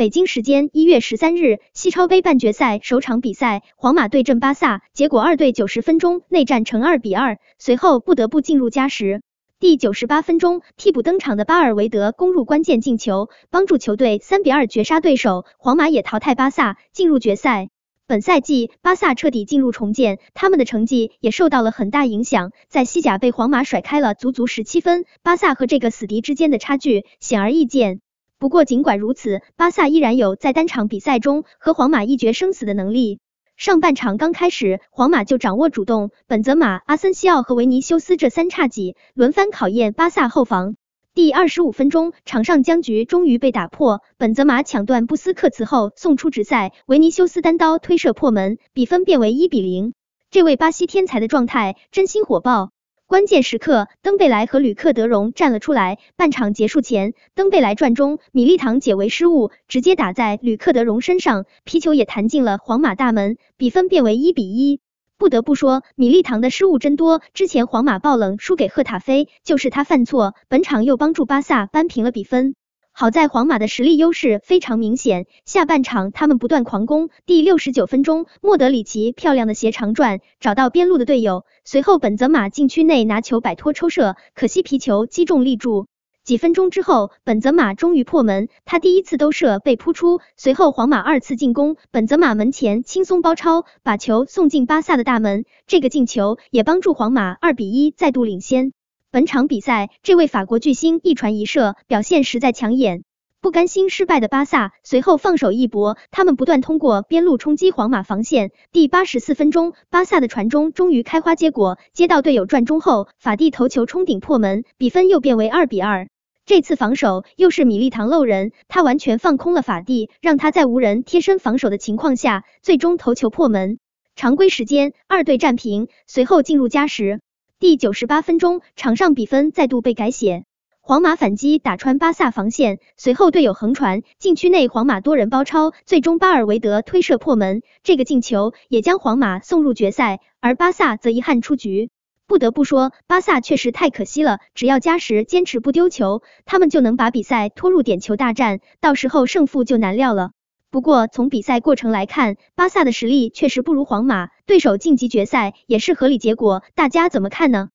北京时间一月十三日，西超杯半决赛首场比赛，皇马对阵巴萨，结果二队九十分钟内战成二比二，随后不得不进入加时。第九十八分钟，替补登场的巴尔维德攻入关键进球，帮助球队三比二绝杀对手，皇马也淘汰巴萨进入决赛。本赛季，巴萨彻底进入重建，他们的成绩也受到了很大影响，在西甲被皇马甩开了足足十七分，巴萨和这个死敌之间的差距显而易见。不过，尽管如此，巴萨依然有在单场比赛中和皇马一决生死的能力。上半场刚开始，皇马就掌握主动，本泽马、阿森西奥和维尼修斯这三叉戟轮番考验巴萨后防。第二十五分钟，场上僵局终于被打破，本泽马抢断布斯克茨后送出直塞，维尼修斯单刀推射破门，比分变为一比零。这位巴西天才的状态真心火爆。关键时刻，登贝莱和吕克德容站了出来。半场结束前，登贝莱传中，米利唐解围失误，直接打在吕克德容身上，皮球也弹进了皇马大门，比分变为一比一。不得不说，米利唐的失误真多。之前皇马爆冷输给赫塔菲，就是他犯错，本场又帮助巴萨扳平了比分。好在皇马的实力优势非常明显，下半场他们不断狂攻。第六十九分钟，莫德里奇漂亮的斜长传找到边路的队友，随后本泽马禁区内拿球摆脱抽射，可惜皮球击中立柱。几分钟之后，本泽马终于破门，他第一次兜射被扑出，随后皇马二次进攻，本泽马门前轻松包抄，把球送进巴萨的大门。这个进球也帮助皇马二比一再度领先。本场比赛，这位法国巨星一传一射，表现实在抢眼。不甘心失败的巴萨随后放手一搏，他们不断通过边路冲击皇马防线。第八十四分钟，巴萨的传中终于开花结果，接到队友传中后，法蒂头球冲顶破门，比分又变为二比二。这次防守又是米利唐漏人，他完全放空了法蒂，让他在无人贴身防守的情况下，最终头球破门。常规时间二队战平，随后进入加时。第九十八分钟，场上比分再度被改写，皇马反击打穿巴萨防线，随后队友横传，禁区内皇马多人包抄，最终巴尔维德推射破门，这个进球也将皇马送入决赛，而巴萨则遗憾出局。不得不说，巴萨确实太可惜了，只要加时坚持不丢球，他们就能把比赛拖入点球大战，到时候胜负就难料了。不过，从比赛过程来看，巴萨的实力确实不如皇马，对手晋级决赛也是合理结果。大家怎么看呢？